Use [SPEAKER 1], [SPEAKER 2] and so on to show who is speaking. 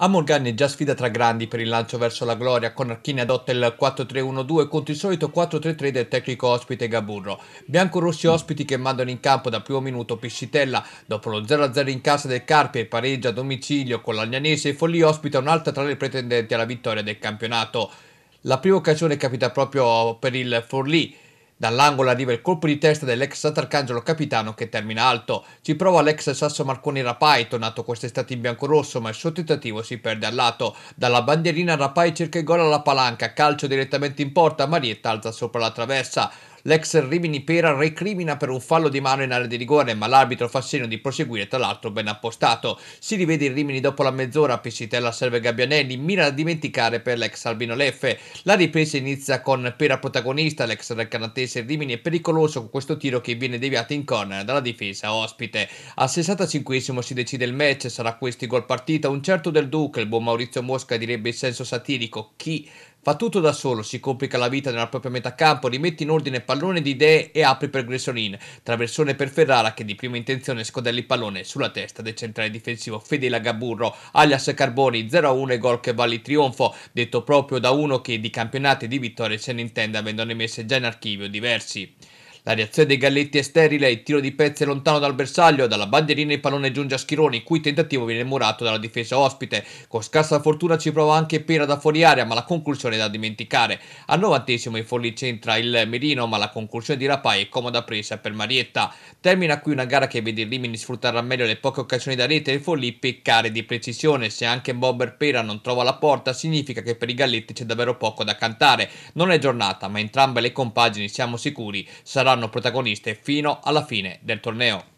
[SPEAKER 1] A Morgagni già sfida tra grandi per il lancio verso la gloria, con Archini adotta il 4-3-1-2 contro il solito 4-3-3 del tecnico ospite Gaburro. Biancorossi ospiti che mandano in campo da primo minuto Piscitella, dopo lo 0-0 in casa del Carpi e pareggia a domicilio con l'Agnanese, Folli ospita un'altra tra le pretendenti alla vittoria del campionato. La prima occasione capita proprio per il Forlì, Dall'angolo arriva il colpo di testa dell'ex Sant'Arcangelo Capitano che termina alto. Ci prova l'ex Sasso Marconi Rapai, tornato quest'estate in bianco-rosso, ma il suo tentativo si perde al lato. Dalla bandierina Rapai cerca il gol alla palanca, calcio direttamente in porta, Marietta alza sopra la traversa. L'ex Rimini Pera recrimina per un fallo di mano in area di rigore, ma l'arbitro fa segno di proseguire, tra l'altro ben appostato. Si rivede il Rimini dopo la mezz'ora, Pissitella serve Gabbianelli, mira a dimenticare per l'ex Albino Leffe. La ripresa inizia con Pera protagonista, l'ex canatese Rimini è pericoloso con questo tiro che viene deviato in corner dalla difesa ospite. Al 65 si decide il match, sarà questo gol partita, un certo del Duke, il buon Maurizio Mosca direbbe in senso satirico, chi Pattuto da solo, si complica la vita nella propria metà campo, rimette in ordine pallone di idee e apre per Gressolin, traversone per Ferrara che di prima intenzione scodella il pallone sulla testa del centrale difensivo Fedele Agaburro, alias Carboni 0-1 e gol che vale il trionfo, detto proprio da uno che di campionati e di vittorie se ne intende avendone messe già in archivio diversi. La reazione dei Galletti è sterile, il tiro di pezze è lontano dal bersaglio, dalla bandierina il pallone giunge a Schironi, cui tentativo viene murato dalla difesa ospite. Con scarsa fortuna ci prova anche Pera da fuori aria, ma la conclusione è da dimenticare. Al novantesimo in folli centra il Merino, ma la conclusione di Rapai è comoda presa per Marietta. Termina qui una gara che vede il Rimini sfruttare al meglio le poche occasioni da rete e il Folli peccare di precisione. Se anche Bobber Pera non trova la porta, significa che per i Galletti c'è davvero poco da cantare. Non è giornata, ma entrambe le compagini, siamo sicuri, saranno saranno protagoniste fino alla fine del torneo.